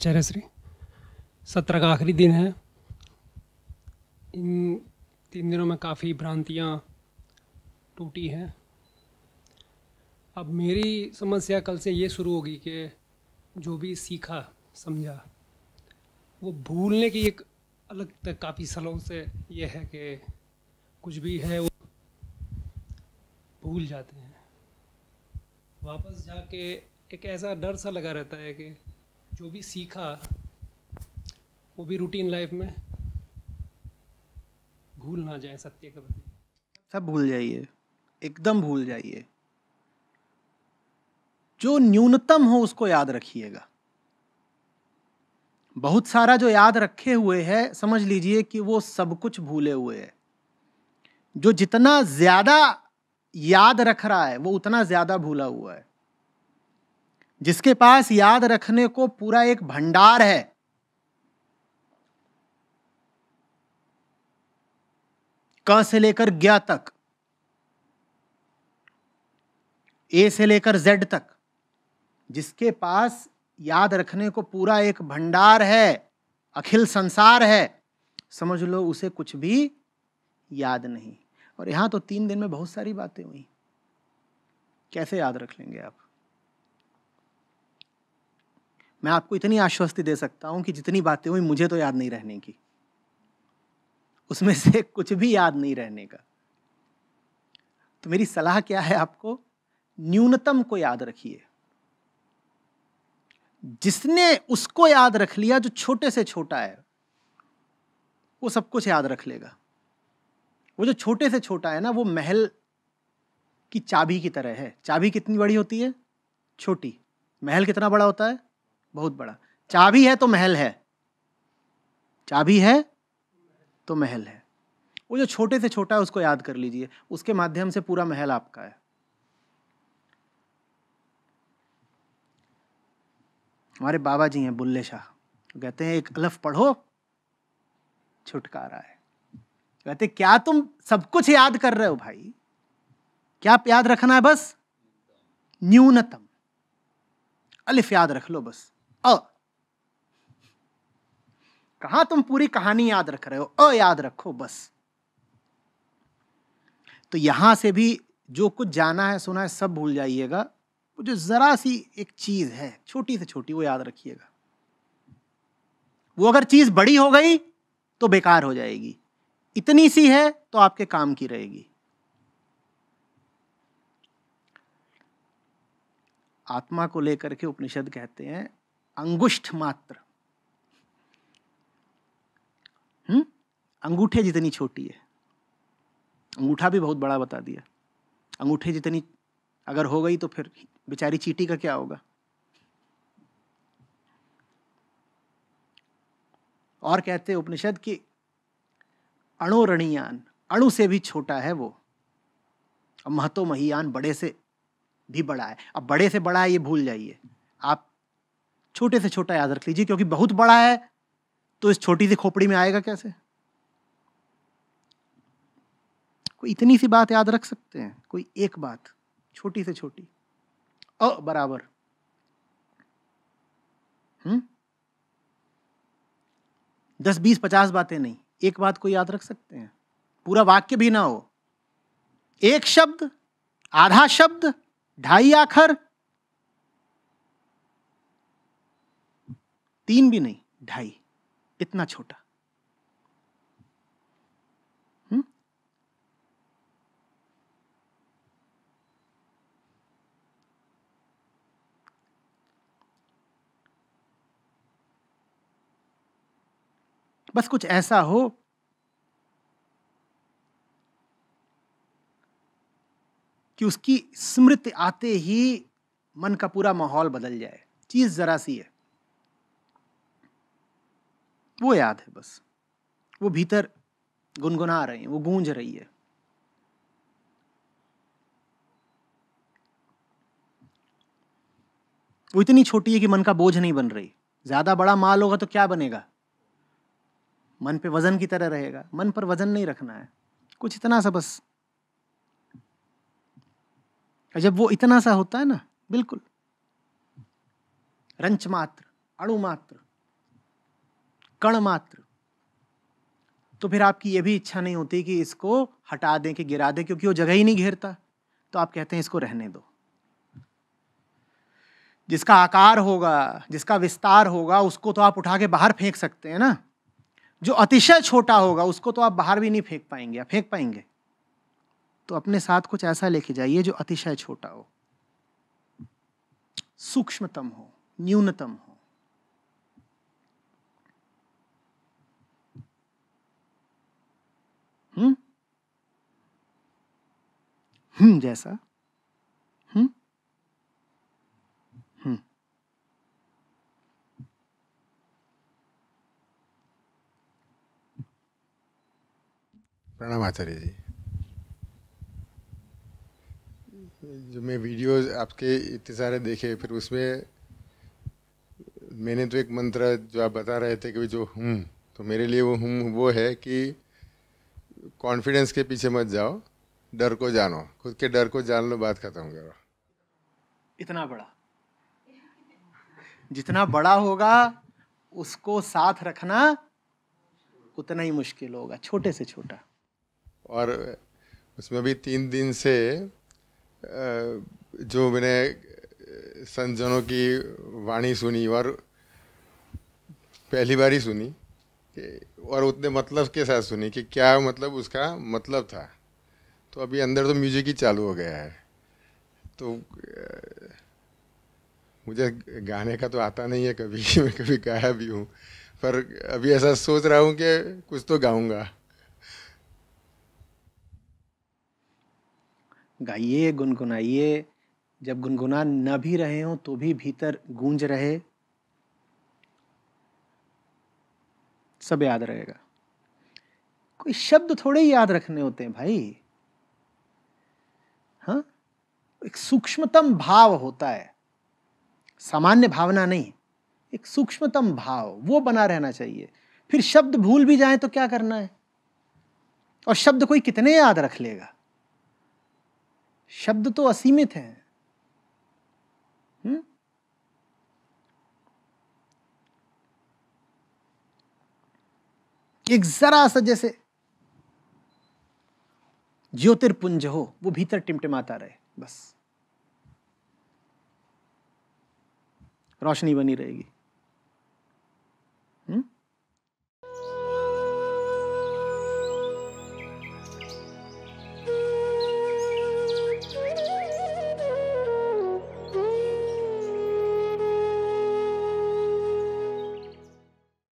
आचार्य श्री सत्र का आखिरी दिन है इन तीन दिनों में काफ़ी भ्रांतियाँ टूटी हैं अब मेरी समस्या कल से ये शुरू होगी कि जो भी सीखा समझा वो भूलने की एक अलग तक काफ़ी सलों से ये है कि कुछ भी है वो भूल जाते हैं वापस जाके एक ऐसा डर सा लगा रहता है कि जो भी सीखा वो भी रूटीन लाइफ में भूल ना जाए सत्य के प्रति सब भूल जाइए एकदम भूल जाइए जो न्यूनतम हो उसको याद रखिएगा बहुत सारा जो याद रखे हुए है समझ लीजिए कि वो सब कुछ भूले हुए है जो जितना ज़्यादा याद रख रहा है वो उतना ज़्यादा भूला हुआ है जिसके पास याद रखने को पूरा एक भंडार है क से लेकर ज्ञ तक ए से लेकर जेड तक जिसके पास याद रखने को पूरा एक भंडार है अखिल संसार है समझ लो उसे कुछ भी याद नहीं और यहां तो तीन दिन में बहुत सारी बातें हुई कैसे याद रख लेंगे आप मैं आपको इतनी आश्वस्ति दे सकता हूं कि जितनी बातें हुई मुझे तो याद नहीं रहने की उसमें से कुछ भी याद नहीं रहने का तो मेरी सलाह क्या है आपको न्यूनतम को याद रखिए जिसने उसको याद रख लिया जो छोटे से छोटा है वो सब कुछ याद रख लेगा वो जो छोटे से छोटा है ना वो महल की चाबी की तरह है चाबी कितनी बड़ी होती है छोटी महल कितना बड़ा होता है बहुत बड़ा चाबी है तो महल है चाबी है तो महल है वो जो छोटे से छोटा है उसको याद कर लीजिए उसके माध्यम से पूरा महल आपका है हमारे बाबा जी हैं बुल्ले शाह कहते हैं एक अलफ पढ़ो छुटकारा है कहते क्या तुम सब कुछ याद कर रहे हो भाई क्या याद रखना है बस न्यूनतम अलिफ याद रख लो बस अ कहा तुम पूरी कहानी याद रख रहे हो अ याद रखो बस तो यहां से भी जो कुछ जाना है सुना है सब भूल जाइएगा वो जो जरा सी एक चीज है छोटी से छोटी वो याद रखिएगा वो अगर चीज बड़ी हो गई तो बेकार हो जाएगी इतनी सी है तो आपके काम की रहेगी आत्मा को लेकर के उपनिषद कहते हैं अंगुष्ठ मात्र हम्म अंगूठे जितनी छोटी है अंगूठा भी बहुत बड़ा बता दिया अंगूठे जितनी अगर हो गई तो फिर बेचारी चीटी का क्या होगा और कहते हैं उपनिषद की अणोरणीयान अणु से भी छोटा है वो महतो महियान बड़े से भी बड़ा है अब बड़े से बड़ा है ये भूल जाइए आप छोटे से छोटा याद रख लीजिए क्योंकि बहुत बड़ा है तो इस छोटी सी खोपड़ी में आएगा कैसे कोई इतनी सी बात याद रख सकते हैं कोई एक बात छोटी से छोटी अ बराबर हम्म दस बीस पचास बातें नहीं एक बात को याद रख सकते हैं पूरा वाक्य भी ना हो एक शब्द आधा शब्द ढाई आखर तीन भी नहीं ढाई इतना छोटा हुँ? हम्म? बस कुछ ऐसा हो कि उसकी स्मृति आते ही मन का पूरा माहौल बदल जाए चीज़ ज़रा सी है वो याद है बस वो भीतर गुनगुना रही है वो गूंज रही है वो इतनी छोटी है कि मन का बोझ नहीं बन रही ज्यादा बड़ा माल होगा तो क्या बनेगा मन पे वजन की तरह रहेगा मन पर वजन नहीं रखना है कुछ इतना सा बस जब वो इतना सा होता है ना बिल्कुल रंच मात्र अणु मात्र कण मात्र तो फिर आपकी यह भी इच्छा नहीं होती कि इसको हटा दें कि गिरा दें क्योंकि वो जगह ही नहीं घेरता तो आप कहते हैं इसको रहने दो जिसका आकार होगा जिसका विस्तार होगा उसको तो आप उठा के बाहर फेंक सकते हैं ना जो अतिशय छोटा होगा उसको तो आप बाहर भी नहीं फेंक पाएंगे या फेंक पाएंगे तो अपने साथ कुछ ऐसा लेके जाइए जो अतिशय छोटा हो सूक्ष्मतम हो न्यूनतम हो हम्म हम्म जैसा हम्म हम्म प्रणाम आचार्य जी जो मैं वीडियोस आपके इतने सारे देखे फिर उसमें मैंने तो एक मंत्र जो आप बता रहे थे कि जो हूँ हम्म, तो मेरे लिए वो हूँ हम्म वो है कि कॉन्फिडेंस के पीछे मत जाओ डर को जानो खुद के डर को जान लो बात खत्म करो इतना बड़ा जितना बड़ा होगा उसको साथ रखना उतना ही मुश्किल होगा छोटे से छोटा और उसमें भी तीन दिन से जो मैंने संजनों की वाणी सुनी और पहली बार ही सुनी और उतने मतलब के साथ सुनी कि क्या मतलब उसका मतलब था तो अभी अंदर तो म्यूजिक ही चालू हो गया है तो मुझे गाने का तो आता नहीं है कभी मैं कभी गाया भी हूँ पर अभी ऐसा सोच रहा हूँ कि कुछ तो गाऊंगा गाइए गुनगुनाइए जब गुनगुना ना भी रहे हों तो भी भीतर गूंज रहे सब याद रहेगा कोई शब्द थोड़े ही याद रखने होते हैं भाई हाँ एक सूक्ष्मतम भाव होता है सामान्य भावना नहीं एक सूक्ष्मतम भाव वो बना रहना चाहिए फिर शब्द भूल भी जाए तो क्या करना है और शब्द कोई कितने याद रख लेगा शब्द तो असीमित हैं एक जरा सा जैसे ज्योतिर्पुंज हो वो भीतर टिमटिमाता रहे बस रोशनी बनी रहेगी